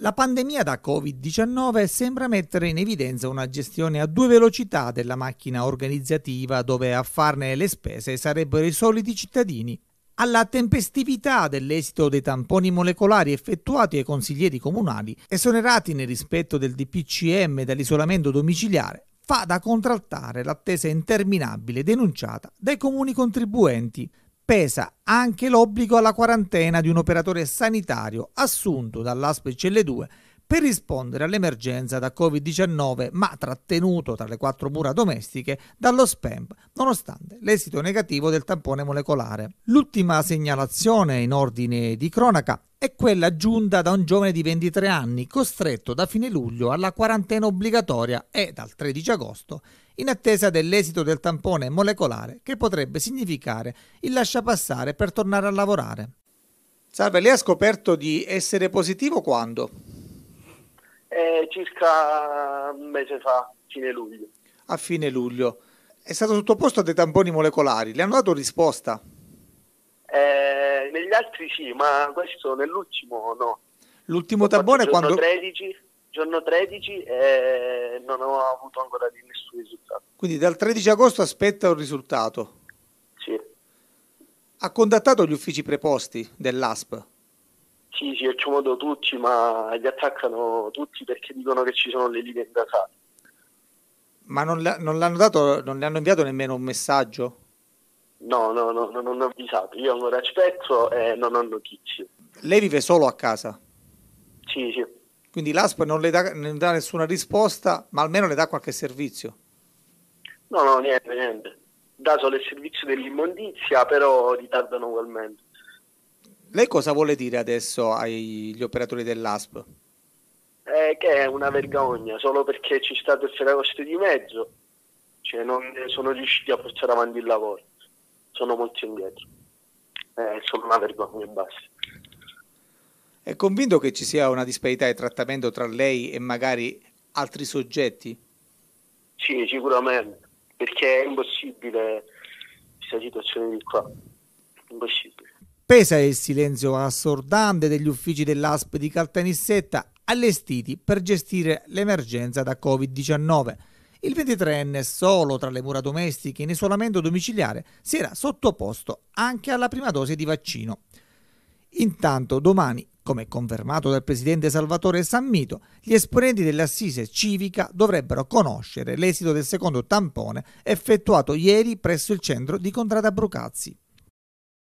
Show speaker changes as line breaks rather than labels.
La pandemia da Covid-19 sembra mettere in evidenza una gestione a due velocità della macchina organizzativa dove a farne le spese sarebbero i soliti cittadini. Alla tempestività dell'esito dei tamponi molecolari effettuati ai consiglieri comunali, esonerati nel rispetto del DPCM dall'isolamento domiciliare, fa da contraltare l'attesa interminabile denunciata dai comuni contribuenti pesa anche l'obbligo alla quarantena di un operatore sanitario assunto dall'ASPE CL2 per rispondere all'emergenza da Covid-19, ma trattenuto tra le quattro mura domestiche dallo SPEMP, nonostante l'esito negativo del tampone molecolare. L'ultima segnalazione in ordine di cronaca è quella giunta da un giovane di 23 anni costretto da fine luglio alla quarantena obbligatoria e dal 13 agosto in attesa dell'esito del tampone molecolare che potrebbe significare il lasciapassare per tornare a lavorare. Salve, lei ha scoperto di essere positivo quando?
Eh, circa un mese fa, fine luglio.
A fine luglio. È stato sottoposto a dei tamponi molecolari, le hanno dato risposta?
Eh, negli altri sì, ma questo nell'ultimo no.
L'ultimo tampone quando? 13
giorno 13 e non ho avuto ancora di nessun risultato.
Quindi dal 13 agosto aspetta un risultato? Sì. Ha contattato gli uffici preposti dell'ASP?
Sì, sì, ho chiamato tutti, ma gli attaccano tutti perché dicono che ci sono le linee invasate.
Ma non, non, dato, non, le hanno inviato nemmeno un messaggio?
No, no, no, no non ho avvisato. Io ancora aspetto e non ho notizie.
Lei vive solo a casa? Sì, sì. Quindi l'ASP non le dà, non dà nessuna risposta, ma almeno le dà qualche servizio.
No, no, niente, niente. Dà solo il servizio dell'immondizia, però ritardano ugualmente.
Lei cosa vuole dire adesso agli operatori dell'ASP?
Eh, che è una vergogna, solo perché ci sta del ferragosto di mezzo, cioè non sono riusciti a portare avanti il lavoro, sono molto indietro. È eh, solo una vergogna e basta.
È convinto che ci sia una disparità di trattamento tra lei e magari altri soggetti?
Sì, sicuramente, perché è impossibile questa situazione di qua.
Impossibile. Pesa il silenzio assordante degli uffici dell'ASP di Caltanissetta allestiti per gestire l'emergenza da Covid-19. Il 23enne, solo tra le mura domestiche in isolamento domiciliare, si era sottoposto anche alla prima dose di vaccino. Intanto domani come confermato dal presidente Salvatore Sammito, gli esponenti dell'assise civica dovrebbero conoscere l'esito del secondo tampone effettuato ieri presso il centro di Contrada Brucazzi.